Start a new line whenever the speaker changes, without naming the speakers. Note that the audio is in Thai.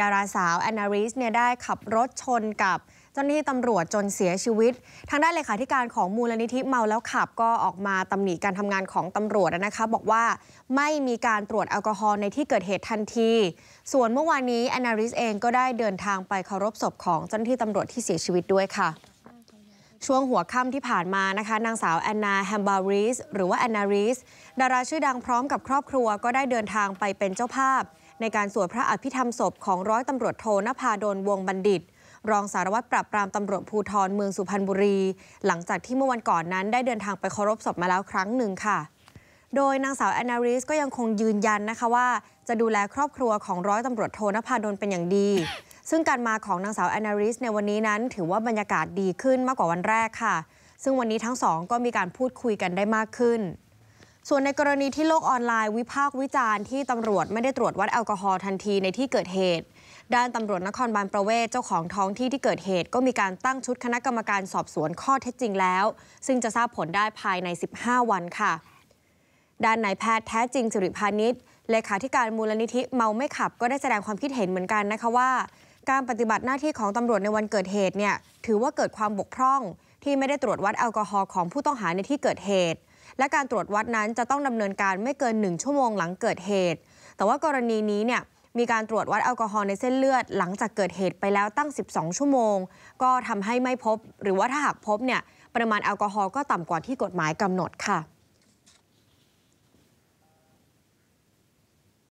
ดาราสาวแอนนาริสเนี่ยได้ขับรถชนกับเจ้าหน้าที่ตำรวจจนเสียชีวิต ทางด้านเลขาธิการของมูลนิธิเมาแล้วขับก็ออกมาตำหนิการทำงานของตำรวจนะคะ บอกว่าไม่มีการตรวจแอลกอฮอล์ในที่เกิดเหตุทันที ส่วนเมื่อวานนี้แอนนาริสเองก็ได้เดินทางไปเคารพศพของเจ้าหน้าที่ตำรวจที่เสียชีวิตด้วยค่ะ ช่วงหัวค่ำที่ผ่านมานะคะ นางสาวแอนนาแฮมบาริสหรือว่าแอนนาริสดาราชื่อดังพร้อมกับครอบครัวก็ได้เดินทางไปเป็นเจ้าภาพในการสวดพระอภิธรรมศพของร้อยตำรวจโทนภาดลวงบัณฑิต รองสารวัตรปราบปรามตำรวจภูธรเมืองสุพรรณบุรี หลังจากที่เมื่อวันก่อนนั้นได้เดินทางไปเคารพศพมาแล้วครั้งหนึ่งค่ะ โดยนางสาวแอนนาริสก็ยังคงยืนยันนะคะว่า จะดูแลครอบครัวของร้อยตำรวจโทนภาดลเป็นอย่างดี ซึ่งการมาของนางสาวแอนนาริส ในวันนี้นั้นถือว่าบรรยากาศดีขึ้นมากกว่าวันแรกค่ะ ซึ่งวันนี้ทั้งสองก็มีการพูดคุยกันได้มากขึ้นส่วนในกรณีที่โลกออนไลน์ วิพากษ์วิจารณ์ที่ตำรวจไม่ได้ตรวจวัดแอลกอฮอล์ทันทีในที่เกิดเหตุ ด้านตำรวจนครบาลประเวศเจ้าของท้องที่ที่เกิดเหตุ ก็มีการตั้งชุดคณะกรรมการสอบสวนข้อเท็จจริงแล้ว ซึ่งจะทราบผลได้ภายใน 15 วันค่ะด้านนายแพทย์แท้จริงสิริพานิชย์เลขาธิการมูลนิธิเมาไม่ขับ ก็ได้แสดงความคิดเห็นเหมือนกันนะคะว่า การปฏิบัติหน้าที่ของตำรวจในวันเกิดเหตุเนี่ยถือว่าเกิดความบกพร่องที่ไม่ได้ตรวจวัดแอลกอฮอล์ของผู้ต้องหาในที่เกิดเหตุและการตรวจวัดนั้นจะต้องดำเนินการไม่เกิน1ชั่วโมงหลังเกิดเหตุ แต่ว่ากรณีนี้เนี่ยมีการตรวจวัดแอลกอฮอล์ในเส้นเลือดหลังจากเกิดเหตุไปแล้วตั้ง 12 ชั่วโมง ก็ทำให้ไม่พบ หรือว่าถ้าหากพบเนี่ยปริมาณแอลกอฮอล์ก็ต่ำกว่าที่กฎหมายกำหนดค่ะ